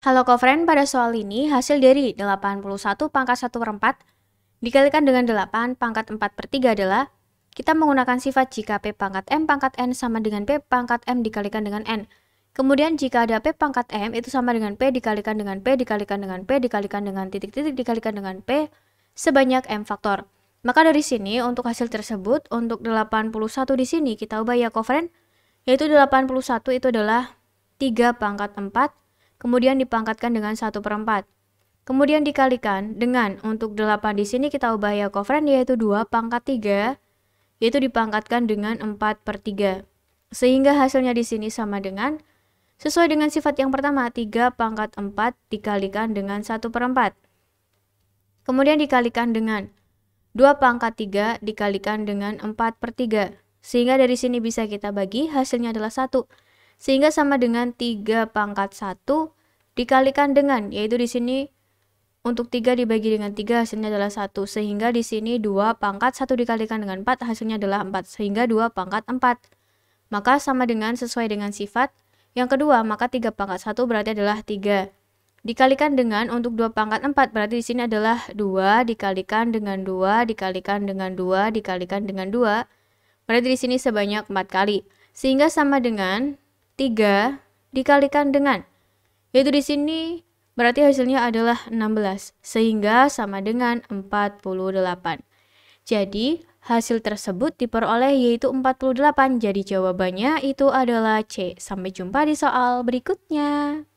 Halo Kofren, pada soal ini hasil dari 81 pangkat 1 per 4 dikalikan dengan 8 pangkat 4 per 3 adalah kita menggunakan sifat jika P pangkat M pangkat N sama dengan P pangkat M dikalikan dengan N. Kemudian jika ada P pangkat M itu sama dengan P dikalikan dengan P dikalikan dengan P dikalikan dengan titik-titik dikalikan dengan P sebanyak M faktor. Maka dari sini untuk hasil tersebut untuk 81 di sini kita ubah ya Kofren yaitu 81 itu adalah 3 pangkat 4 kemudian dipangkatkan dengan 1 per 4. Kemudian dikalikan dengan untuk 8 di sini kita ubah ya kofren yaitu 2 pangkat 3 yaitu dipangkatkan dengan 4 per 3. Sehingga hasilnya di sini sama dengan sesuai dengan sifat yang pertama 3 pangkat 4 dikalikan dengan 1 per 4. Kemudian dikalikan dengan 2 pangkat 3 dikalikan dengan 4 per 3. Sehingga dari sini bisa kita bagi hasilnya adalah 1 sehingga sama dengan 3 pangkat 1 dikalikan dengan yaitu di sini untuk 3 dibagi dengan 3 hasilnya adalah 1 sehingga di sini 2 pangkat 1 dikalikan dengan 4 hasilnya adalah 4 sehingga 2 pangkat 4 maka sama dengan sesuai dengan sifat yang kedua maka 3 pangkat 1 berarti adalah 3 dikalikan dengan untuk 2 pangkat 4 berarti di sini adalah 2 dikalikan dengan 2 dikalikan dengan 2 dikalikan dengan 2 berarti di sini sebanyak 4 kali sehingga sama dengan 3 dikalikan dengan. Yaitu di sini berarti hasilnya adalah 16, sehingga sama dengan 48. Jadi, hasil tersebut diperoleh yaitu 48. Jadi jawabannya itu adalah C. Sampai jumpa di soal berikutnya.